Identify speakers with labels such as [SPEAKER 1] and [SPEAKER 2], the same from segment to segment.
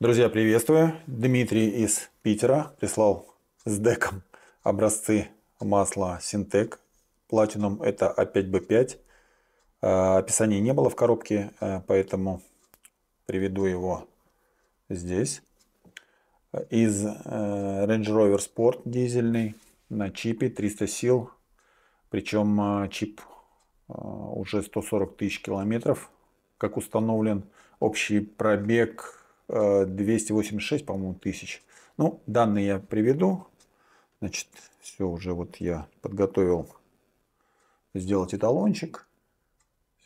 [SPEAKER 1] Друзья, приветствую. Дмитрий из Питера прислал с деком образцы масла Синтек. Платинум это А5Б5. Описания не было в коробке, а, поэтому приведу его здесь. Из э, Range Rover Sport дизельный на чипе 300 сил. Причем а, чип а, уже 140 тысяч километров, как установлен. Общий пробег 286, э, по-моему, тысяч. Ну, данные я приведу. Значит, все уже вот я подготовил сделать эталончик.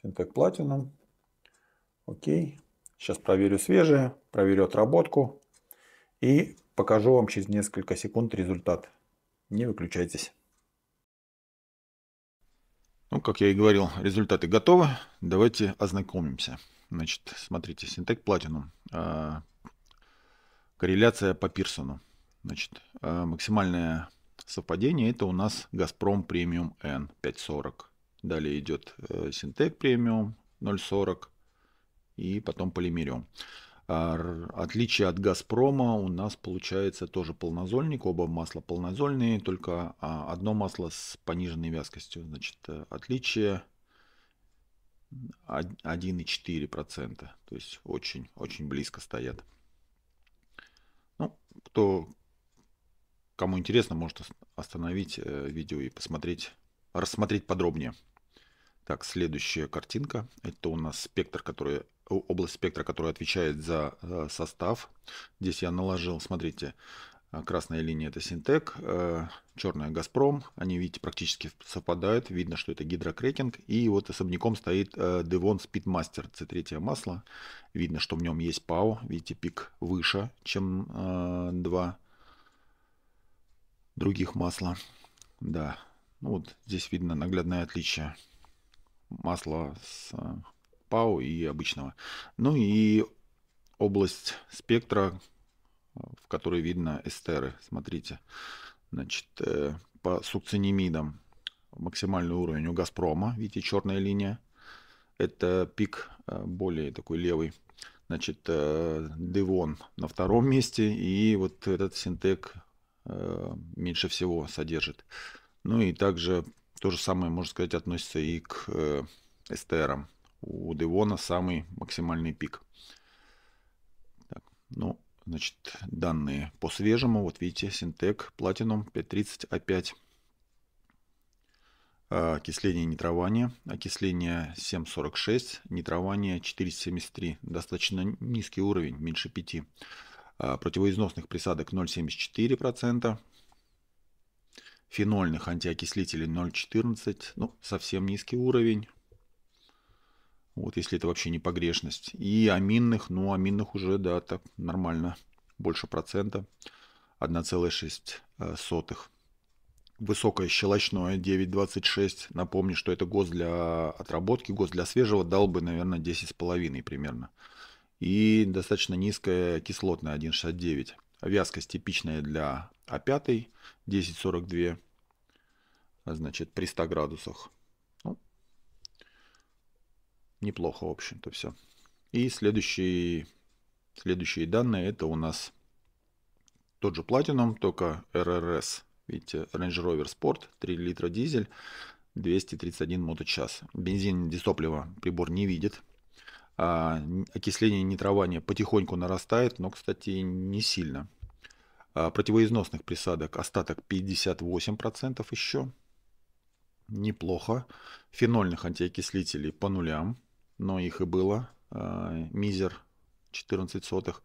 [SPEAKER 1] Синтек Platinum. Окей. Сейчас проверю свежее, проверю отработку и покажу вам через несколько секунд результат. Не выключайтесь. Ну, как я и говорил, результаты готовы. Давайте ознакомимся. Значит, смотрите, синтек платину. А, корреляция по Пирсону. Значит, а, максимальное совпадение это у нас Газпром премиум N 540. Далее идет э, синтек премиум 040 и потом полимериум. А, отличие от «Газпрома», у нас получается тоже полнозольник, оба масла полнозольные, только а, одно масло с пониженной вязкостью. Значит, э, отличие 1,4%, то есть очень-очень близко стоят. Ну, кто, кому интересно, может остановить э, видео и посмотреть, рассмотреть подробнее. Так, следующая картинка. Это у нас спектр, который область спектра, которая отвечает за э, состав. Здесь я наложил, смотрите, э, красная линия это Синтек, э, черная Газпром. Они, видите, практически совпадают. Видно, что это гидрокрекинг. И вот особняком стоит Devon Speedmaster, C3 масло. Видно, что в нем есть ПАО. Видите, пик выше, чем два других масла. Да, ну вот здесь видно наглядное отличие масла с ПАО и обычного. Ну и область спектра, в которой видно эстеры. Смотрите, значит, э, по сукцинемидам максимальный уровень у Газпрома, видите, черная линия. Это пик э, более такой левый. Значит, э, Девон на втором месте и вот этот Синтек меньше всего содержит. Ну и также то же самое, можно сказать, относится и к эстерам у Девона самый максимальный пик. Так, ну, значит, данные по свежему. Вот видите, Синтек Platinum 5.30 опять. Окисление нитрования. Окисление 7.46. Нитрование 4.73. Достаточно низкий уровень, меньше 5. А, противоизносных присадок 0.74%. Фенольных антиокислителей 0,14, ну, совсем низкий уровень. Вот, если это вообще не погрешность. И аминных, ну, аминных уже, да, так нормально. Больше процента. 1,6. Э, Высокое щелочное 9,26. Напомню, что это год для отработки. Год для свежего дал бы, наверное, 10,5 примерно. И достаточно низкая кислотная 1,69. Вязкость типичная для А5, 10,42. Значит, при 100 градусах неплохо, в общем-то, все. И следующие следующие данные это у нас тот же Platinum, только RRS. Видите, Range Rover Sport, 3 литра дизель, 231 моточас. Бензин дистоплива прибор не видит. А, окисление нитрования потихоньку нарастает, но, кстати, не сильно. А, противоизносных присадок остаток 58% еще. Неплохо. Фенольных антиокислителей по нулям но их и было, э, мизер 14 сотых,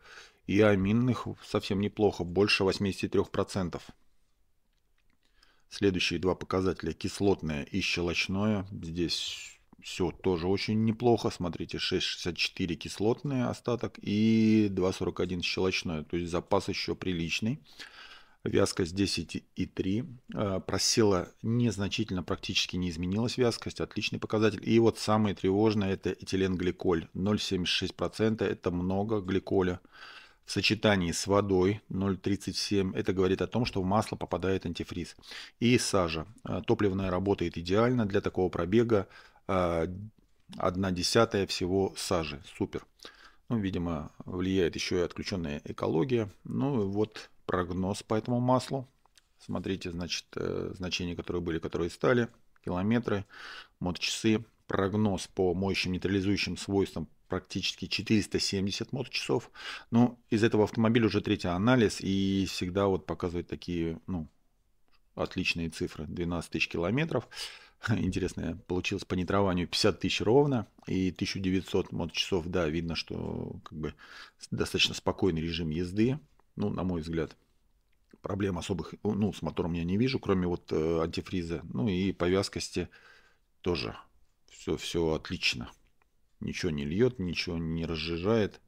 [SPEAKER 1] и аминных совсем неплохо, больше 83%. Следующие два показателя кислотное и щелочное. Здесь все тоже очень неплохо. Смотрите, 6,64 кислотные остаток и 2,41 щелочное. То есть запас еще приличный. Вязкость 10,3. А, просела незначительно, практически не изменилась вязкость. Отличный показатель. И вот самое тревожное это этиленгликоль. 0,76% это много гликоля. В сочетании с водой 0,37 это говорит о том, что в масло попадает антифриз. И сажа. А, топливная работает идеально для такого пробега. 1 а, десятая всего сажи. Супер. Ну, видимо, влияет еще и отключенная экология. Ну, вот прогноз по этому маслу. Смотрите, значит, э, значения, которые были, которые стали, километры, моточасы, прогноз по моющим нейтрализующим свойствам практически 470 моточасов. Ну, из этого автомобиля уже третий анализ и всегда вот показывает такие, ну, отличные цифры. 12 тысяч километров. Интересно, получилось по нитрованию 50 тысяч ровно и 1900 моточасов. Да, видно, что как бы достаточно спокойный режим езды ну, на мой взгляд, проблем особых, ну, с мотором я не вижу, кроме вот э, антифриза. Ну и по вязкости тоже все, все отлично. Ничего не льет, ничего не разжижает.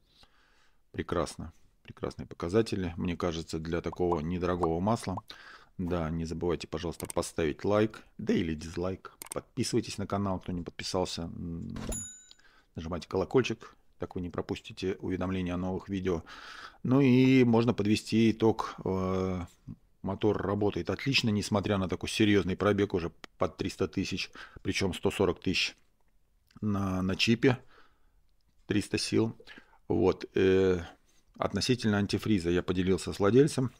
[SPEAKER 1] Прекрасно. Прекрасные показатели, мне кажется, для такого недорогого масла. Да, не забывайте, пожалуйста, поставить лайк, да или дизлайк. Подписывайтесь на канал, кто не подписался. Нажимайте колокольчик, так вы не пропустите уведомления о новых видео. Ну и можно подвести итог. Э, мотор работает отлично, несмотря на такой серьезный пробег уже под 300 тысяч, причем 140 тысяч на, на чипе, 300 сил. Вот. Э, относительно антифриза я поделился с владельцем.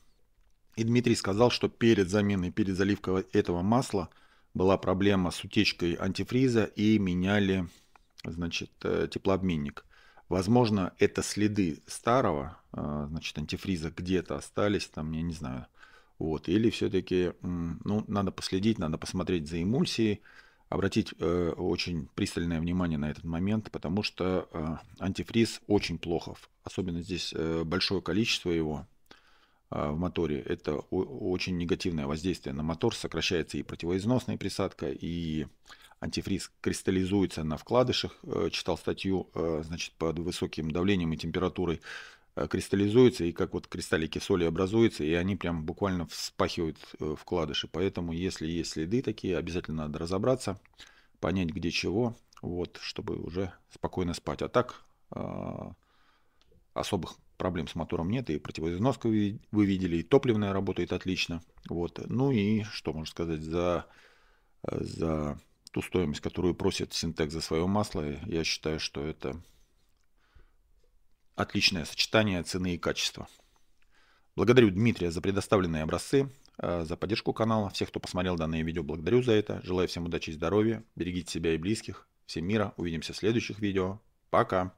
[SPEAKER 1] И Дмитрий сказал, что перед заменой, перед заливкой этого масла была проблема с утечкой антифриза и меняли значит, э, теплообменник. Возможно, это следы старого, э, значит, антифриза где-то остались, там, я не знаю. Вот. Или все-таки, ну, надо последить, надо посмотреть за эмульсией, обратить э, очень пристальное внимание на этот момент, потому что э, антифриз очень плохов. Особенно здесь э, большое количество его, а, в моторе, это очень негативное воздействие на мотор, сокращается и противоизносная присадка, и антифриз кристаллизуется на вкладышах. Э, читал статью, э, значит, под высоким давлением и температурой э, кристаллизуется, и как вот кристаллики соли образуются, и они прям буквально вспахивают вкладыши. Поэтому, если есть следы такие, обязательно надо разобраться, понять, где чего, вот, чтобы уже спокойно спать. А так а, особых проблем с мотором нет, и противоизноску вы, вы видели, и топливная работает отлично. Вот. Ну и что можно сказать за, за ту стоимость, которую просит Синтек за свое масло, я считаю, что это отличное сочетание цены и качества. Благодарю Дмитрия за предоставленные образцы, э, за поддержку канала. Всех, кто посмотрел данное видео, благодарю за это. Желаю всем удачи и здоровья. Берегите себя и близких. Всем мира. Увидимся в следующих видео. Пока.